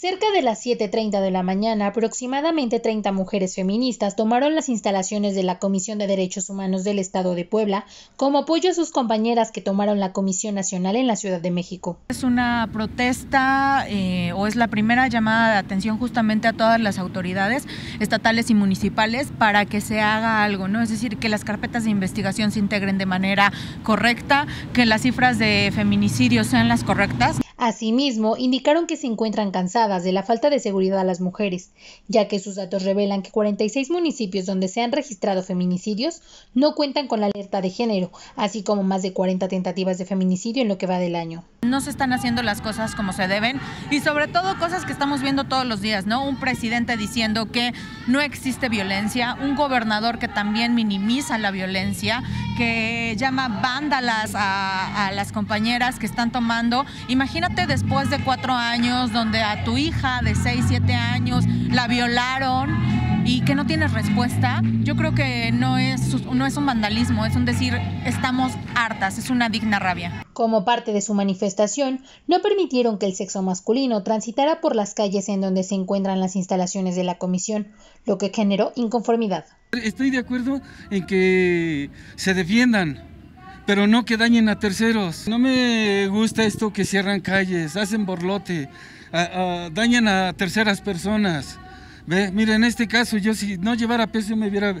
Cerca de las 7.30 de la mañana, aproximadamente 30 mujeres feministas tomaron las instalaciones de la Comisión de Derechos Humanos del Estado de Puebla como apoyo a sus compañeras que tomaron la Comisión Nacional en la Ciudad de México. Es una protesta eh, o es la primera llamada de atención justamente a todas las autoridades estatales y municipales para que se haga algo, ¿no? Es decir, que las carpetas de investigación se integren de manera correcta, que las cifras de feminicidio sean las correctas. Asimismo, indicaron que se encuentran cansadas de la falta de seguridad a las mujeres, ya que sus datos revelan que 46 municipios donde se han registrado feminicidios no cuentan con la alerta de género, así como más de 40 tentativas de feminicidio en lo que va del año. No se están haciendo las cosas como se deben y sobre todo cosas que estamos viendo todos los días, ¿no? Un presidente diciendo que no existe violencia, un gobernador que también minimiza la violencia, que llama vándalas a, las compañeras que están tomando. Imagínate después de cuatro años donde a tu hija de seis, siete años la violaron y que no tienes respuesta, yo creo que no es, no es un vandalismo, es un decir, estamos hartas, es una digna rabia. Como parte de su manifestación, no permitieron que el sexo masculino transitara por las calles en donde se encuentran las instalaciones de la comisión, lo que generó inconformidad. Estoy de acuerdo en que se defiendan pero no que dañen a terceros. No me gusta esto que cierran calles, hacen borlote, dañan a terceras personas. Ve, mira, en este caso yo si no llevara peso me hubiera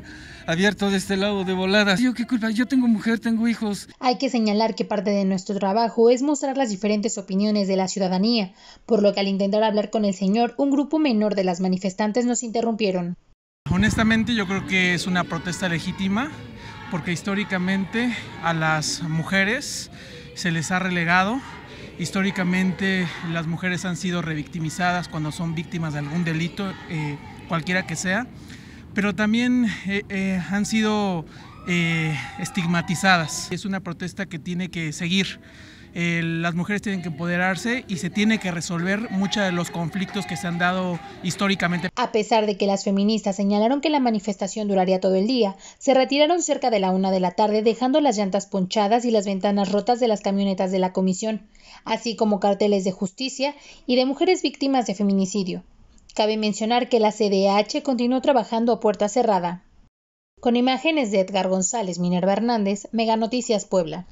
abierto de este lado de voladas. Yo qué culpa, yo tengo mujer, tengo hijos. Hay que señalar que parte de nuestro trabajo es mostrar las diferentes opiniones de la ciudadanía, por lo que al intentar hablar con el señor, un grupo menor de las manifestantes nos interrumpieron. Honestamente yo creo que es una protesta legítima porque históricamente a las mujeres se les ha relegado, históricamente las mujeres han sido revictimizadas cuando son víctimas de algún delito, eh, cualquiera que sea, pero también eh, eh, han sido estigmatizadas. Es una protesta que tiene que seguir. Eh, las mujeres tienen que empoderarse y se tiene que resolver muchos de los conflictos que se han dado históricamente. A pesar de que las feministas señalaron que la manifestación duraría todo el día, se retiraron cerca de la una de la tarde dejando las llantas ponchadas y las ventanas rotas de las camionetas de la comisión, así como carteles de justicia y de mujeres víctimas de feminicidio. Cabe mencionar que la CDH continuó trabajando a puerta cerrada. Con imágenes de Edgar González, Minerva Hernández, Mega Noticias Puebla.